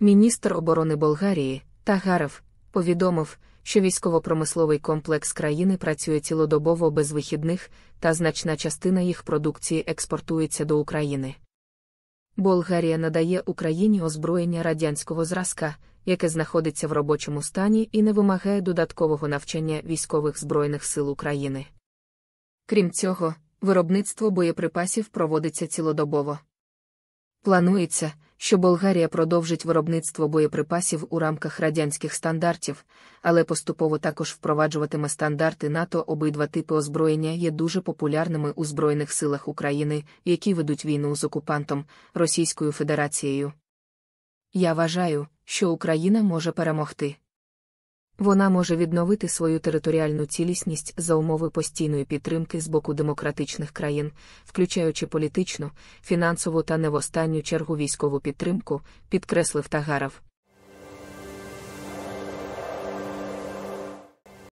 Міністр оборони Болгарії Тагаров повідомив, що військово-промисловий комплекс країни працює цілодобово без вихідних, та значна частина їх продукції експортується до України. Болгарія надає Україні озброєння радянського зразка, яке знаходиться в робочому стані і не вимагає додаткового навчання військових Збройних сил України. Крім цього, виробництво боєприпасів проводиться цілодобово. Планується що Болгарія продовжить виробництво боєприпасів у рамках радянських стандартів, але поступово також впроваджуватиме стандарти НАТО обидва типи озброєння є дуже популярними у Збройних силах України, які ведуть війну з окупантом Російською Федерацією. Я вважаю, що Україна може перемогти. Вона може відновити свою територіальну цілісність за умови постійної підтримки з боку демократичних країн, включаючи політичну, фінансову та не в останню чергу військову підтримку, підкреслив Тагаров.